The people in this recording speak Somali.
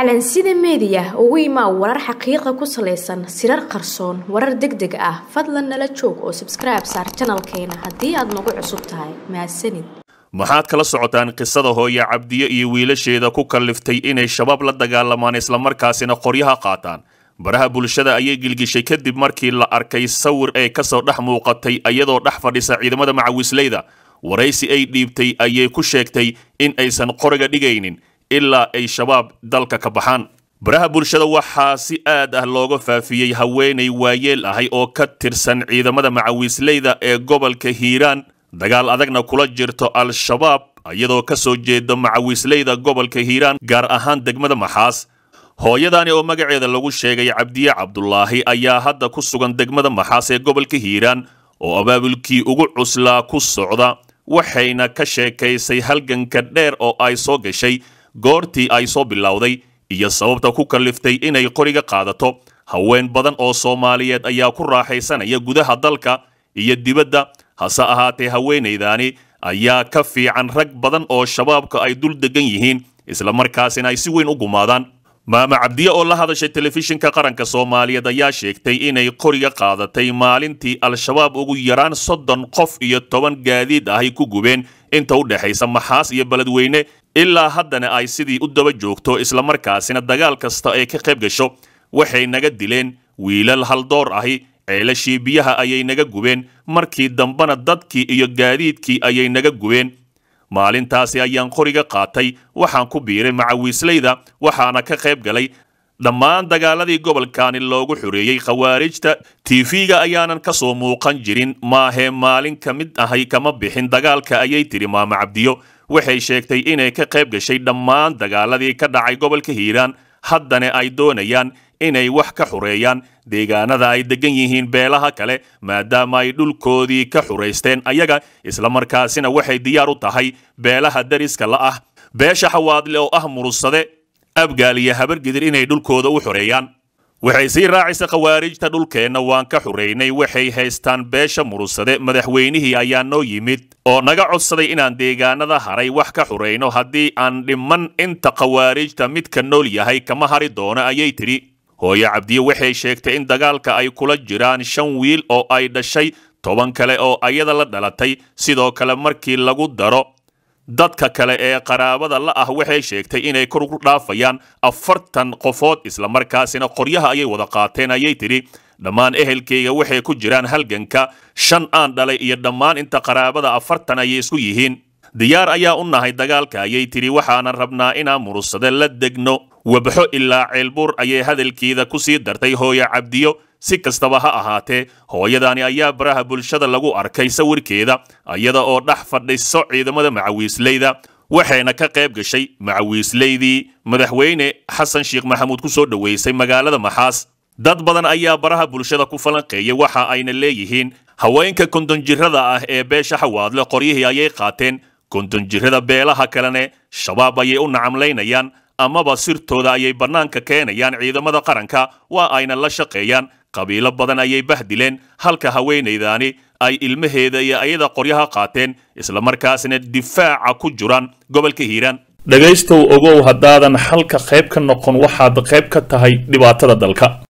calansida meediya ugu imaa warar xaqiiqa ku salaysan sirar qarsoon warar deg deg ah fadlan nala joog oo sabskribe saar janalkeena haddii aad nagu cusub tahay mahadsanid maxaad kala socotaan qisada hooya cabdiye iyo wiilasheeda ku kalliftay inay shabaab la dagaalamaan islamarkaasina qoryaha qaataan baraha bulshada ayay gilgishay kadib markii la arkay sawir ee kasoo dhex muuqatay iyadoo dhex fadhisa ciidamada macawisleyda waraysi ay dhiibtay ayay ku sheegtay in aysan qoriga dhigaynin ilaa ay shabaab dalka ka baxaan baraha bulshada waxaa si aad ah looga faafiyey haweenay waayeel ahay oo ka tirsan ciidamada macawiisleyda ee gobolka hiiraan dagaal adagna kula jirto al-shabaab iyadoo ka soo jeeda macawiisleyda gobolka hiiraan gaar ahaan degmada maxaas hooyadani oo magaceeda lagu sheegay cabdiye cabdulaahi ayaa hadda ku sugan degmada maxaas ee gobolka hiiraan oo abaabulkii ugu cuslaa ku socda waxayna ka sheekaysay halganka dheer oo ay soo gashay goortii ay soo bilowday iyo sababta ku kalliftay inay qoriga qaadato haween badan oo soomaaliyeed ayaa ku raaxaysanaya gudaha dalka iyo dibadda hase ahaatee haweenaydaani ayaa ka fiican rag badan oo shabaabka ay dul degan yihiin isla markaasina ay si weyn u gumaadaan maame cabdiye oo la hadashay telefishinka qaranka soomaaliyeed ayaa sheegtay inay qoriga qaadatay maalintii al-shabaab ugu yaraan soddon qof iyo toban gaadiid ahay ku gubeen inta u dhexaysa maxaas iyo beledweyne ilaa haddana ay sidii u daba joogto islamarkaasina dagaal kasta ay ka qayb gasho waxay naga dileen wiilal haldoor ahi ceelashii biyaha ayay naga gubeen markii dambena dadkii iyo gaadiidkii ayay naga gubeen maalintaasi ayaan qoriga qaatay waxaan ku biiray macawiislayda waxaana ka qayb galay dhammaan dagaaladii gobolkani loogu xoreeyey khawaarijta tv-ga ayaanan ka soo muuqan jirin maahee maalin ka mid ahay kama bixin dagaalka ayay tiri maamo cabdiyo waxay sheegtay inay ka qayb gashay dhammaan dagaaladii ka dhacay gobolka hiiraan haddana ay doonayaan inay wax ka xureeyaan deegaanada ay deggan yihiin beelaha kale maadaama ay dhulkoodii ka xuraysteen ayaga isla markaasina waxay diyaar u tahay beelaha deriska la ah beesha xawaadle oo ah murusade abgaal iyo habargidir inay dhulkooda u xoreeyaan waxay sii raacaysa khawaarijta dhulkeenna waan ka xoreynay waxay haystaan beesha murusade madaxweynihii ayaa noo yimid oo naga codsaday inaan deegaanada haray wax ka xoreyno haddii aan dhimman inta khawaarijta midka nool yahay kama hari doono ayay tidhi hooyo cabdiye waxay sheegtay in dagaalka ay kula jiraan shan wiil oo ay dhashay toban kale oo ayada la dhalatay sidoo kale markii lagu daro dadka kale ee qaraabada la ah waxay sheegtay inay kor ugu dhaafayaan afartan qofood isla markaasina qoryaha ayay wada qaateen ayay tidhi dhammaan ehelkayga waxay ku jiraan halganka shan aan dhalay iyo dhammaan inta qaraabada afartan ayay isku yihiin diyaar ayaa u nahay dagaalka ayay tidhi waxaanan rabnaa inaan murusade la degno wabxo ilaa ceelbuur ayay hadalkeeda ku sii dartay hooyo cabdiyo si kastaba ha ahaatee hooyadani ayaa baraha bulshada lagu arkay sawirkeeda iyada oo dhex fadhiso ciidamada macawiisleyda waxayna ka qayb gashay macawiisleydii madaxweyne xasan sheekh maxamuud ku soo dhoweysay magaalada maxaas dad badan ayaa baraha bulshada ku falanqeeyay waxa ayna leeyihiin haweenka kondonjirada ah ee beesha xawaadle qoryihii ayay qaateen kondonjirada beelaha kalene shabaab ayay u nacamlaynayaan amaba sirtooda ayay bannaanka keenayaan ciidamada qaranka waa ayna la shaqeeyaan qabiilo badan ayay bah dileen halka haweenaydaani ay ilmaheeda iyo ayada qoryaha qaateen islamarkaasna difaaca ku jiraan gobolka hiiraan dhegaystow ogow haddaadan xalka qayb ka noqon waxaad qayb ka tahay dhibaatada dalka